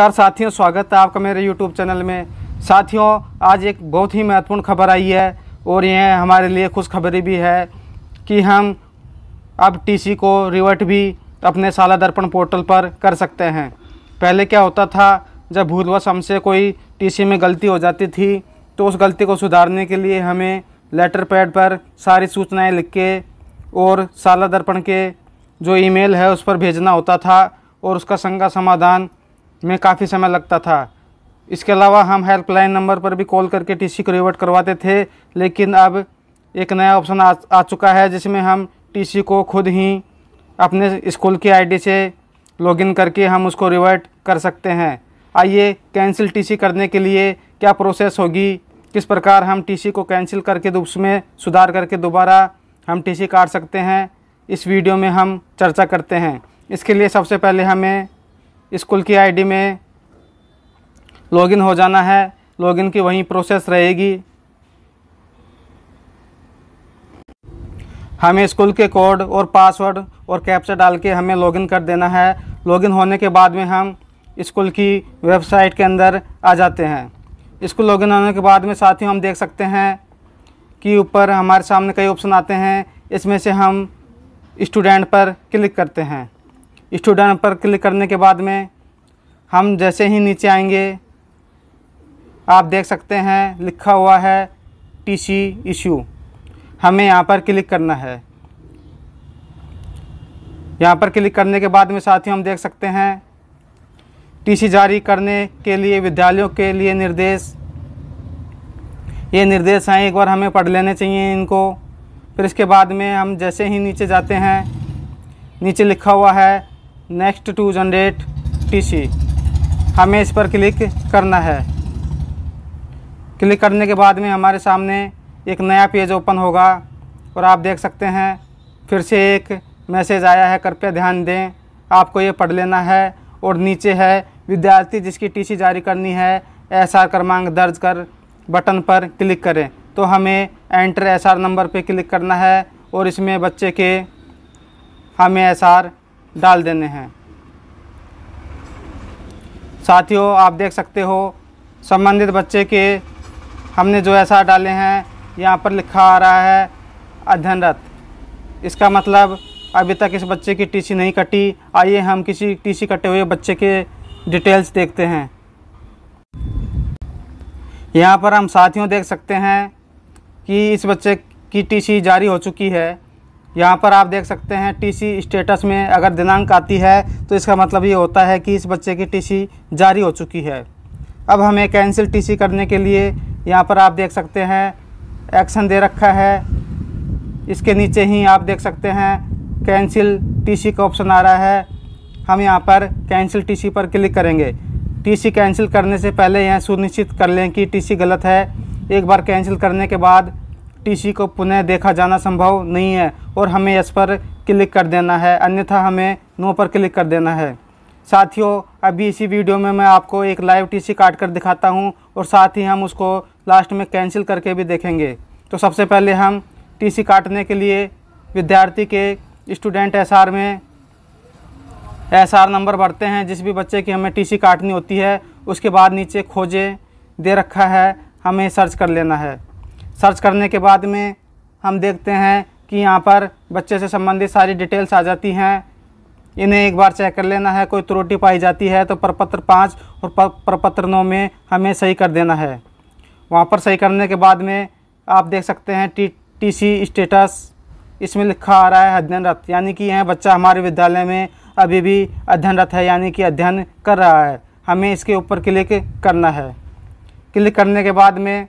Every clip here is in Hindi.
नमस्कार साथियों स्वागत है आपका मेरे यूट्यूब चैनल में साथियों आज एक बहुत ही महत्वपूर्ण खबर आई है और यह हमारे लिए खुशखबरी भी है कि हम अब टीसी को रिवर्ट भी अपने साला दर्पण पोर्टल पर कर सकते हैं पहले क्या होता था जब भूलवश हमसे कोई टीसी में गलती हो जाती थी तो उस गलती को सुधारने के लिए हमें लेटर पैड पर सारी सूचनाएँ लिख के और साला दर्पण के जो ईमेल है उस पर भेजना होता था और उसका संगा समाधान में काफ़ी समय लगता था इसके अलावा हम हेल्पलाइन नंबर पर भी कॉल करके टीसी को रिवर्ट करवाते थे लेकिन अब एक नया ऑप्शन आ, आ चुका है जिसमें हम टीसी को खुद ही अपने स्कूल की आईडी से लॉगिन करके हम उसको रिवर्ट कर सकते हैं आइए कैंसिल टीसी करने के लिए क्या प्रोसेस होगी किस प्रकार हम टीसी को कैंसिल करके उसमें सुधार करके दोबारा हम टीसी काट सकते हैं इस वीडियो में हम चर्चा करते हैं इसके लिए सबसे पहले हमें स्कूल की आईडी में लॉगिन हो जाना है लॉगिन की वही प्रोसेस रहेगी हमें स्कूल के कोड और पासवर्ड और कैप्चा डाल के हमें लॉगिन कर देना है लॉगिन होने के बाद में हम स्कूल की वेबसाइट के अंदर आ जाते हैं स्कूल लॉगिन होने के बाद में साथियों हम देख सकते हैं कि ऊपर हमारे सामने कई ऑप्शन आते हैं इसमें से हम स्टूडेंट पर क्लिक करते हैं स्टूडेंट पर क्लिक करने के बाद में हम जैसे ही नीचे आएंगे आप देख सकते हैं लिखा हुआ है टीसी इशू हमें यहाँ पर क्लिक करना है यहाँ पर क्लिक करने के बाद में साथियों हम देख सकते हैं टीसी जारी करने के लिए विद्यालयों के लिए निर्देश ये निर्देश हैं एक बार हमें पढ़ लेने चाहिए इनको फिर इसके बाद में हम जैसे ही नीचे जाते हैं नीचे लिखा हुआ है नेक्स्ट टू जनरेट टीसी हमें इस पर क्लिक करना है क्लिक करने के बाद में हमारे सामने एक नया पेज ओपन होगा और आप देख सकते हैं फिर से एक मैसेज आया है कृपया ध्यान दें आपको ये पढ़ लेना है और नीचे है विद्यार्थी जिसकी टीसी जारी करनी है एसआर क्रमांक दर्ज कर बटन पर क्लिक करें तो हमें एंटर एसआर नंबर पर क्लिक करना है और इसमें बच्चे के हमें एसआर डाल देने हैं साथियों आप देख सकते हो संबंधित बच्चे के हमने जो ऐसा डाले हैं यहाँ पर लिखा आ रहा है अध्ययनरत इसका मतलब अभी तक इस बच्चे की टीसी नहीं कटी आइए हम किसी टीसी कटे हुए बच्चे के डिटेल्स देखते हैं यहाँ पर हम साथियों देख सकते हैं कि इस बच्चे की टीसी जारी हो चुकी है यहाँ पर आप देख सकते हैं टीसी स्टेटस में अगर दिनांक आती है तो इसका मतलब ये होता है कि इस बच्चे की टीसी जारी हो चुकी है अब हमें कैंसिल टीसी करने के लिए यहाँ पर आप देख सकते हैं एक्शन दे रखा है इसके नीचे ही आप देख सकते हैं कैंसिल टीसी का ऑप्शन आ रहा है हम यहाँ पर कैंसिल टीसी पर क्लिक करेंगे टीसी कैंसिल करने से पहले यह सुनिश्चित कर लें कि टीसी गलत है एक बार कैंसिल करने के बाद टीसी को पुनः देखा जाना संभव नहीं है और हमें इस पर क्लिक कर देना है अन्यथा हमें नो पर क्लिक कर देना है साथियों अभी इसी वीडियो में मैं आपको एक लाइव टीसी काट कर दिखाता हूं और साथ ही हम उसको लास्ट में कैंसिल करके भी देखेंगे तो सबसे पहले हम टीसी काटने के लिए विद्यार्थी के स्टूडेंट आर में आर नंबर भरते हैं जिस भी बच्चे की हमें सी काटनी होती है उसके बाद नीचे खोजें दे रखा है हमें सर्च कर लेना है सर्च करने के बाद में हम देखते हैं कि यहाँ पर बच्चे से संबंधित सारी डिटेल्स आ जाती हैं इन्हें एक बार चेक कर लेना है कोई त्रुटि पाई जाती है तो प्रपत्र पाँच और प्रपत्र नौ में हमें सही कर देना है वहाँ पर सही करने के बाद में आप देख सकते हैं टी टी सी स्टेटस इसमें लिखा आ रहा है अध्ययनरत यानी कि यह बच्चा हमारे विद्यालय में अभी भी अध्ययनरत है यानी कि अध्ययन कर रहा है हमें इसके ऊपर क्लिक करना है क्लिक करने के बाद में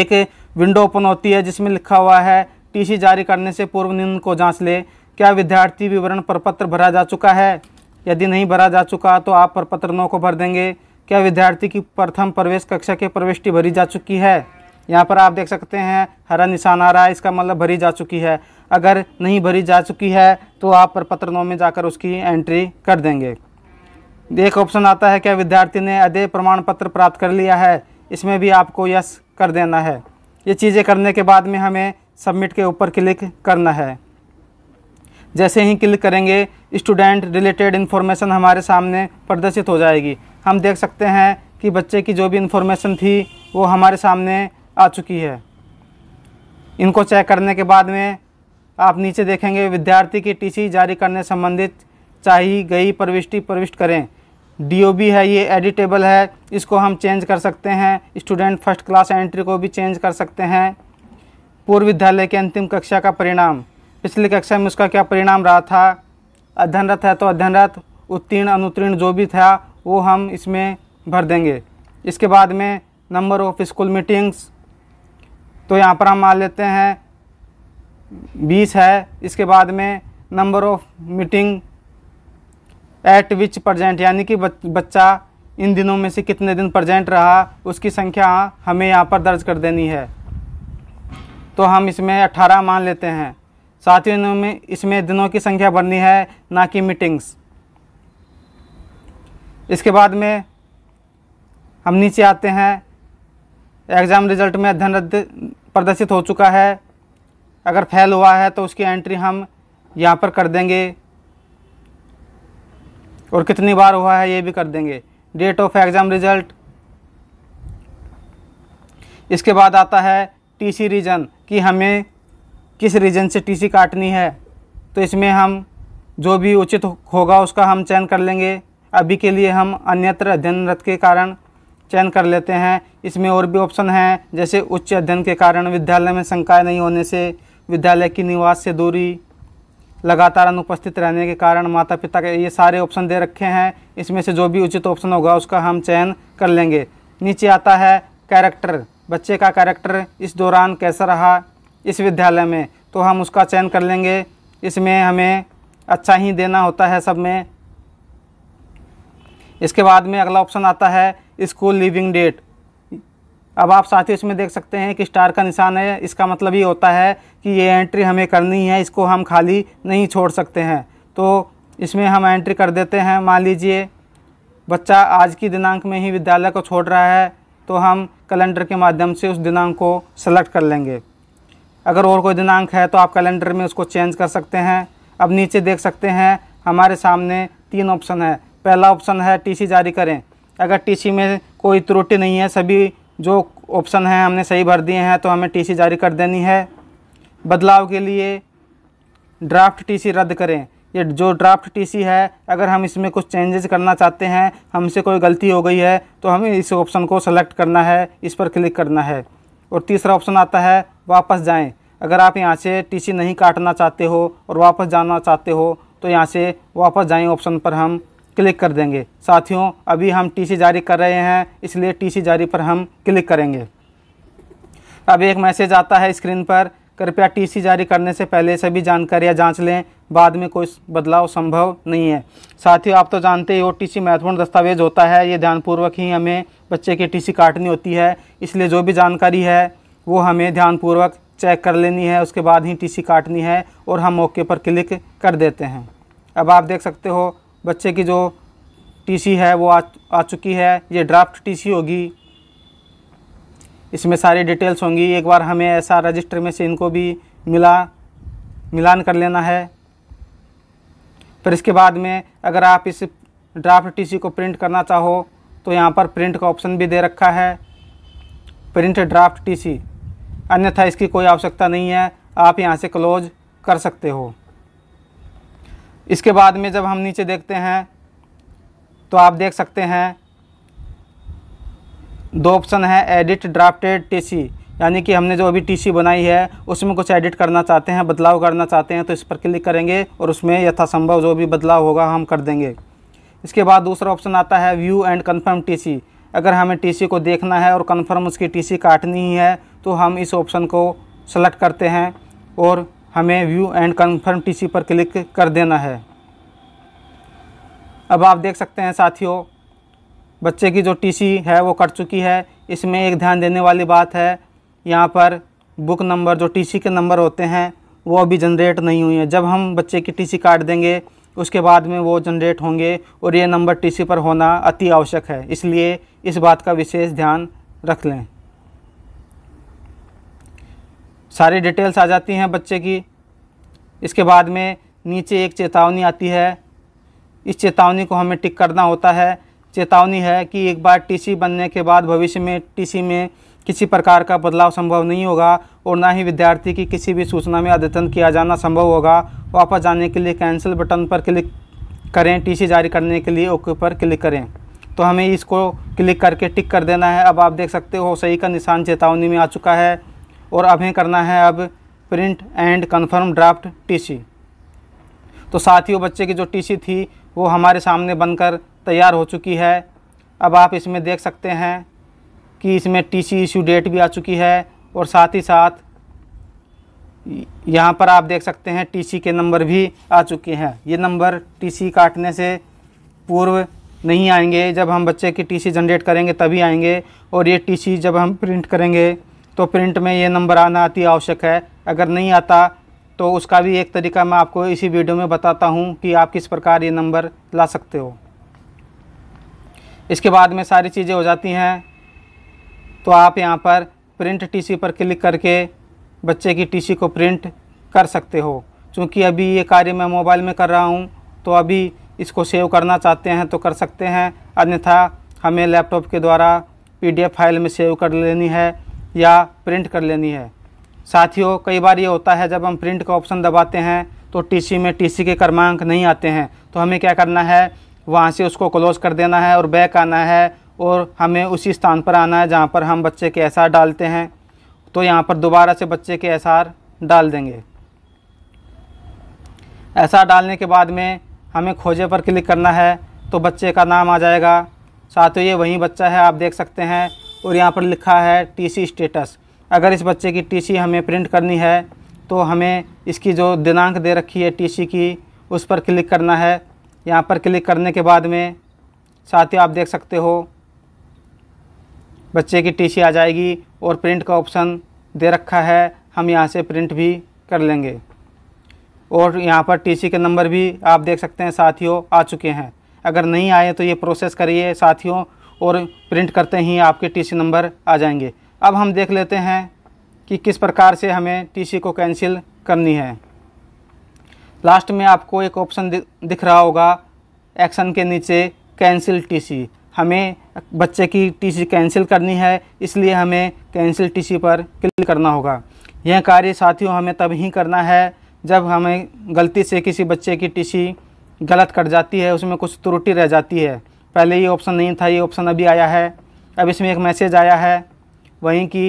एक विंडो ओपन होती है जिसमें लिखा हुआ है टीसी जारी करने से पूर्व निम्न को जांच ले क्या विद्यार्थी विवरण प्रपत्र भरा जा चुका है यदि नहीं भरा जा चुका तो आप प्रपत्र नौ को भर देंगे क्या विद्यार्थी की प्रथम प्रवेश कक्षा के प्रविष्टि भरी जा चुकी है यहाँ पर आप देख सकते हैं हरा निशान आ रहा है इसका मतलब भरी जा चुकी है अगर नहीं भरी जा चुकी है तो आप प्रपत्र नौ में जाकर उसकी एंट्री कर देंगे एक ऑप्शन आता है क्या विद्यार्थी ने अधेय प्रमाण पत्र प्राप्त कर लिया है इसमें भी आपको यस कर देना है ये चीज़ें करने के बाद में हमें सबमिट के ऊपर क्लिक करना है जैसे ही क्लिक करेंगे स्टूडेंट रिलेटेड इन्फॉर्मेशन हमारे सामने प्रदर्शित हो जाएगी हम देख सकते हैं कि बच्चे की जो भी इन्फॉर्मेशन थी वो हमारे सामने आ चुकी है इनको चेक करने के बाद में आप नीचे देखेंगे विद्यार्थी की टीसी जारी करने संबंधित चाही गई प्रविष्टि प्रविष्ट करें डी है ये एडिटेबल है इसको हम चेंज कर सकते हैं स्टूडेंट फर्स्ट क्लास एंट्री को भी चेंज कर सकते हैं पूर्व विद्यालय के अंतिम कक्षा का परिणाम पिछली कक्षा में उसका क्या परिणाम रहा था अध्ययनरत है तो अध्ययनरत उत्तीर्ण अनुत्तीर्ण जो भी था वो हम इसमें भर देंगे इसके बाद में नंबर ऑफ स्कूल मीटिंग्स तो यहाँ पर हम मान लेते हैं बीस है इसके बाद में number of meeting at which present यानी कि बच्चा इन दिनों में से कितने दिन प्रजेंट रहा उसकी संख्या हमें यहाँ पर दर्ज कर देनी है तो हम इसमें 18 मान लेते हैं साथ ही में इसमें दिनों की संख्या भरनी है ना कि मीटिंग्स इसके बाद में हम नीचे आते हैं एग्ज़ाम रिजल्ट में अध्ययन रद्द प्रदर्शित हो चुका है अगर फेल हुआ है तो उसकी एंट्री हम यहाँ पर कर देंगे और कितनी बार हुआ है ये भी कर देंगे डेट ऑफ एग्ज़ाम रिजल्ट इसके बाद आता है टीसी रीजन कि हमें किस रीजन से टीसी काटनी है तो इसमें हम जो भी उचित होगा उसका हम चयन कर लेंगे अभी के लिए हम अन्यत्र अध्ययनरत के कारण चयन कर लेते हैं इसमें और भी ऑप्शन हैं जैसे उच्च अध्ययन के कारण विद्यालय में संकाय नहीं होने से विद्यालय की निवास से दूरी लगातार अनुपस्थित रहने के कारण माता पिता के ये सारे ऑप्शन दे रखे हैं इसमें से जो भी उचित ऑप्शन होगा उसका हम चयन कर लेंगे नीचे आता है कैरेक्टर बच्चे का कैरेक्टर इस दौरान कैसा रहा इस विद्यालय में तो हम उसका चयन कर लेंगे इसमें हमें अच्छा ही देना होता है सब में इसके बाद में अगला ऑप्शन आता है स्कूल लिविंग डेट अब आप साथी इसमें देख सकते हैं कि स्टार का निशान है इसका मतलब ये होता है कि ये एंट्री हमें करनी है इसको हम खाली नहीं छोड़ सकते हैं तो इसमें हम एंट्री कर देते हैं मान लीजिए बच्चा आज की दिनांक में ही विद्यालय को छोड़ रहा है तो हम कैलेंडर के माध्यम से उस दिनांक को सेलेक्ट कर लेंगे अगर और कोई दिनांक है तो आप कैलेंडर में उसको चेंज कर सकते हैं अब नीचे देख सकते हैं हमारे सामने तीन ऑप्शन है पहला ऑप्शन है टीसी जारी करें अगर टीसी में कोई त्रुटि नहीं है सभी जो ऑप्शन हैं हमने सही भर दिए हैं तो हमें टीसी जारी कर देनी है बदलाव के लिए ड्राफ्ट टीसी रद्द करें ये जो ड्राफ्ट टीसी है अगर हम इसमें कुछ चेंजेस करना चाहते हैं हमसे कोई गलती हो गई है तो हमें इस ऑप्शन को सेलेक्ट करना है इस पर क्लिक करना है और तीसरा ऑप्शन आता है वापस जाएँ अगर आप यहाँ से टी नहीं काटना चाहते हो और वापस जाना चाहते हो तो यहाँ से वापस जाएँ ऑप्शन पर हम क्लिक कर देंगे साथियों अभी हम टीसी जारी कर रहे हैं इसलिए टीसी जारी पर हम क्लिक करेंगे अब एक मैसेज आता है स्क्रीन पर कृपया टीसी जारी करने से पहले सभी जानकारियां जांच लें बाद में कोई बदलाव संभव नहीं है साथियों आप तो जानते ही टी सी महत्वपूर्ण दस्तावेज होता है ये ध्यानपूर्वक ही हमें बच्चे की टीसी काटनी होती है इसलिए जो भी जानकारी है वो हमें ध्यानपूर्वक चेक कर लेनी है उसके बाद ही टीसी काटनी है और हम मौके पर क्लिक कर देते हैं अब आप देख सकते हो बच्चे की जो टीसी है वो आ, आ चुकी है ये ड्राफ्ट टीसी होगी इसमें सारी डिटेल्स होंगी एक बार हमें ऐसा रजिस्टर में से इनको भी मिला मिलान कर लेना है फिर इसके बाद में अगर आप इस ड्राफ्ट टीसी को प्रिंट करना चाहो तो यहाँ पर प्रिंट का ऑप्शन भी दे रखा है प्रिंट ड्राफ्ट टीसी अन्यथा इसकी कोई आवश्यकता नहीं है आप यहाँ से क्लोज कर सकते हो इसके बाद में जब हम नीचे देखते हैं तो आप देख सकते हैं दो ऑप्शन है एडिट ड्राफ्टेड टीसी यानी कि हमने जो अभी टीसी बनाई है उसमें कुछ एडिट करना चाहते हैं बदलाव करना चाहते हैं तो इस पर क्लिक करेंगे और उसमें यथासंभव जो भी बदलाव होगा हम कर देंगे इसके बाद दूसरा ऑप्शन आता है व्यू एंड कन्फर्म टीसी अगर हमें टीसी को देखना है और कन्फर्म उसकी टीसी काटनी ही है तो हम इस ऑप्शन को सेलेक्ट करते हैं और हमें व्यू एंड कन्फर्म टीसी पर क्लिक कर देना है अब आप देख सकते हैं साथियों बच्चे की जो टीसी है वो कट चुकी है इसमें एक ध्यान देने वाली बात है यहाँ पर बुक नंबर जो टीसी के नंबर होते हैं वो अभी जनरेट नहीं हुई है जब हम बच्चे की टीसी काट देंगे उसके बाद में वो जनरेट होंगे और ये नंबर टीसी पर होना अति आवश्यक है इसलिए इस बात का विशेष ध्यान रख लें सारी डिटेल्स आ जाती हैं बच्चे की इसके बाद में नीचे एक चेतावनी आती है इस चेतावनी को हमें टिक करना होता है चेतावनी है कि एक बार टीसी बनने के बाद भविष्य में टीसी में किसी प्रकार का बदलाव संभव नहीं होगा और ना ही विद्यार्थी की किसी भी सूचना में अद्यतन किया जाना संभव होगा वापस जाने के लिए कैंसिल बटन पर क्लिक करें टीसी जारी करने के लिए ओके पर क्लिक करें तो हमें इसको क्लिक करके टिक कर देना है अब आप देख सकते हो सही का निशान चेतावनी में आ चुका है और अभी करना है अब print and confirm draft TC तो साथियों बच्चे की जो टीसी थी वो हमारे सामने बनकर तैयार हो चुकी है अब आप इसमें देख सकते हैं कि इसमें टीसी इश्यू डेट भी आ चुकी है और साथ ही साथ यहाँ पर आप देख सकते हैं टीसी के नंबर भी आ चुके हैं ये नंबर टीसी काटने से पूर्व नहीं आएंगे जब हम बच्चे की टीसी जनरेट करेंगे तभी आएंगे और ये टीसी जब हम प्रिंट करेंगे तो प्रिंट में ये नंबर आना अति आवश्यक है अगर नहीं आता तो उसका भी एक तरीका मैं आपको इसी वीडियो में बताता हूँ कि आप किस प्रकार ये नंबर ला सकते हो इसके बाद में सारी चीज़ें हो जाती हैं तो आप यहाँ पर प्रिंट टीसी पर क्लिक करके बच्चे की टीसी को प्रिंट कर सकते हो क्योंकि अभी ये कार्य मैं मोबाइल में कर रहा हूँ तो अभी इसको सेव करना चाहते हैं तो कर सकते हैं अन्यथा हमें लैपटॉप के द्वारा पीडीएफ फाइल में सेव कर लेनी है या प्रिंट कर लेनी है साथियों कई बार ये होता है जब हम प्रिंट का ऑप्शन दबाते हैं तो टीसी में टीसी के क्रमांक नहीं आते हैं तो हमें क्या करना है वहाँ से उसको क्लोज कर देना है और बैक आना है और हमें उसी स्थान पर आना है जहाँ पर हम बच्चे के एस डालते हैं तो यहाँ पर दोबारा से बच्चे के एस डाल देंगे एस डालने के बाद में हमें खोजे पर क्लिक करना है तो बच्चे का नाम आ जाएगा साथ ही ये वही बच्चा है आप देख सकते हैं और यहाँ पर लिखा है टीसी स्टेटस अगर इस बच्चे की टीसी हमें प्रिंट करनी है तो हमें इसकी जो दिनांक दे रखी है टीसी की उस पर क्लिक करना है यहाँ पर क्लिक करने के बाद में साथियों आप देख सकते हो बच्चे की टीसी आ जाएगी और प्रिंट का ऑप्शन दे रखा है हम यहाँ से प्रिंट भी कर लेंगे और यहाँ पर टीसी के नंबर भी आप देख सकते हैं साथियों आ चुके हैं अगर नहीं आए तो ये प्रोसेस करिए साथियों और प्रिंट करते ही आपके टीसी नंबर आ जाएंगे अब हम देख लेते हैं कि किस प्रकार से हमें टीसी को कैंसिल करनी है लास्ट में आपको एक ऑप्शन दिख रहा होगा एक्शन के नीचे कैंसिल टीसी हमें बच्चे की टीसी कैंसिल करनी है इसलिए हमें कैंसिल टीसी पर क्लिक करना होगा यह कार्य साथियों हमें तब ही करना है जब हमें गलती से किसी बच्चे की टीसी गलत कट जाती है उसमें कुछ त्रुटि रह जाती है पहले ये ऑप्शन नहीं था ये ऑप्शन अभी आया है अब इसमें एक मैसेज आया है वहीं कि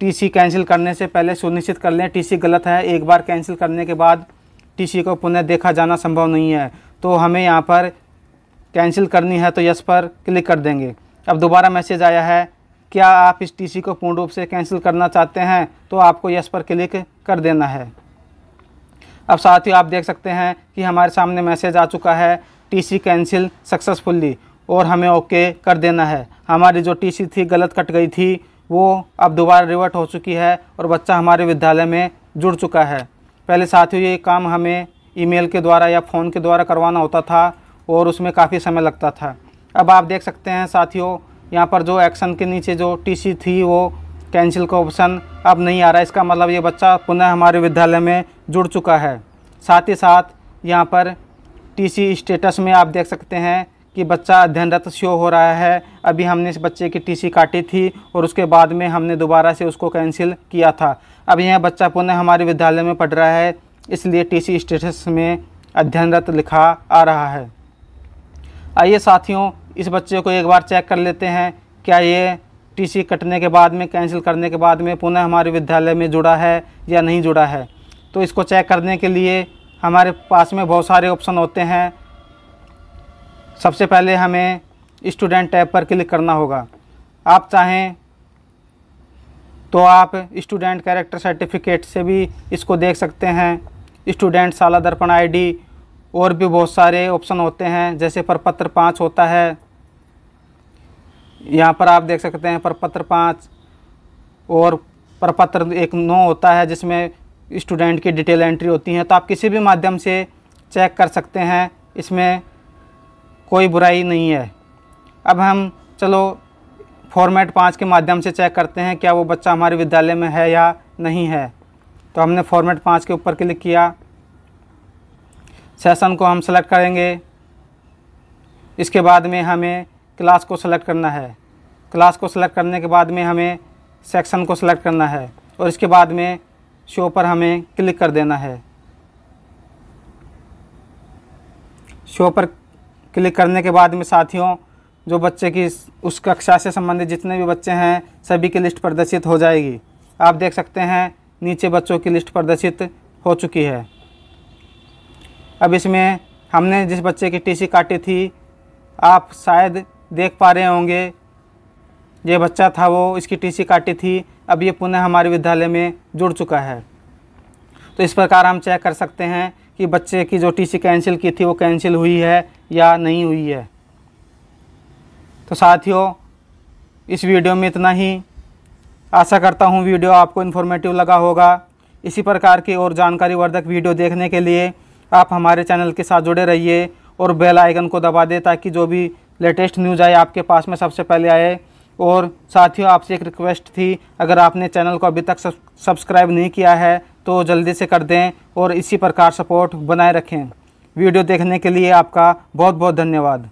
टीसी कैंसिल करने से पहले सुनिश्चित कर लें टीसी गलत है एक बार कैंसिल करने के बाद टीसी को पुनः देखा जाना संभव नहीं है तो हमें यहाँ पर कैंसिल करनी है तो यस पर क्लिक कर देंगे अब दोबारा मैसेज आया है क्या आप इस टी को पूर्ण रूप से कैंसिल करना चाहते हैं तो आपको यस पर क्लिक कर देना है अब साथ ही आप देख सकते हैं कि हमारे सामने मैसेज आ चुका है टीसी कैंसिल सक्सेसफुली और हमें ओके कर देना है हमारी जो टीसी थी गलत कट गई थी वो अब दोबारा रिवर्ट हो चुकी है और बच्चा हमारे विद्यालय में जुड़ चुका है पहले साथियों ये काम हमें ईमेल के द्वारा या फ़ोन के द्वारा करवाना होता था और उसमें काफ़ी समय लगता था अब आप देख सकते हैं साथियों यहाँ पर जो एक्शन के नीचे जो टीसी थी वो कैंसिल का ऑप्शन अब नहीं आ रहा इसका मतलब ये बच्चा पुनः हमारे विद्यालय में जुड़ चुका है साथ ही साथ यहाँ पर टीसी स्टेटस में आप देख सकते हैं कि बच्चा अध्ययनरत शो हो रहा है अभी हमने इस बच्चे की टीसी काटी थी और उसके बाद में हमने दोबारा से उसको कैंसिल किया था अब यह बच्चा पुनः हमारे विद्यालय में पढ़ रहा है इसलिए टीसी स्टेटस में अध्ययनरत लिखा आ रहा है आइए साथियों इस बच्चे को एक बार चेक कर लेते हैं क्या ये सी कटने के बाद में कैंसिल करने के बाद में पुनः हमारे विद्यालय में जुड़ा है या नहीं जुड़ा है तो इसको चेक करने के लिए हमारे पास में बहुत सारे ऑप्शन होते हैं सबसे पहले हमें स्टूडेंट टैब पर क्लिक करना होगा आप चाहें तो आप स्टूडेंट कैरेक्टर सर्टिफिकेट से भी इसको देख सकते हैं स्टूडेंट साला दर्पण आईडी और भी बहुत सारे ऑप्शन होते हैं जैसे प्रपत्र पाँच होता है यहाँ पर आप देख सकते हैं प्रपत्र पाँच और प्रपत्र एक नौ होता है जिसमें स्टूडेंट की डिटेल एंट्री होती हैं तो आप किसी भी माध्यम से चेक कर सकते हैं इसमें कोई बुराई नहीं है अब हम चलो फॉर्मेट पाँच के माध्यम से चेक करते हैं क्या वो बच्चा हमारे विद्यालय में है या नहीं है तो हमने फॉर्मेट पाँच के ऊपर क्लिक किया सेशन को हम सेलेक्ट करेंगे इसके बाद में हमें क्लास को सेलेक्ट करना है क्लास को सेलेक्ट करने के बाद में हमें सेक्शन को सेलेक्ट करना है और इसके बाद में शो पर हमें क्लिक कर देना है शो पर क्लिक करने के बाद में साथियों जो बच्चे की उस कक्षा से संबंधित जितने भी बच्चे हैं सभी की लिस्ट प्रदर्शित हो जाएगी आप देख सकते हैं नीचे बच्चों की लिस्ट प्रदर्शित हो चुकी है अब इसमें हमने जिस बच्चे की टीसी काटी थी आप शायद देख पा रहे होंगे ये बच्चा था वो इसकी टीसी काटी थी अब ये पुनः हमारे विद्यालय में जुड़ चुका है तो इस प्रकार हम चेक कर सकते हैं कि बच्चे की जो टीसी कैंसिल की थी वो कैंसिल हुई है या नहीं हुई है तो साथियों इस वीडियो में इतना ही आशा करता हूँ वीडियो आपको इन्फॉर्मेटिव लगा होगा इसी प्रकार की और जानकारी वर्धक वीडियो देखने के लिए आप हमारे चैनल के साथ जुड़े रहिए और बेल आइकन को दबा दें ताकि जो भी लेटेस्ट न्यूज़ आए आपके पास में सबसे पहले आए और साथियों आपसे एक रिक्वेस्ट थी अगर आपने चैनल को अभी तक सब्सक्राइब नहीं किया है तो जल्दी से कर दें और इसी प्रकार सपोर्ट बनाए रखें वीडियो देखने के लिए आपका बहुत बहुत धन्यवाद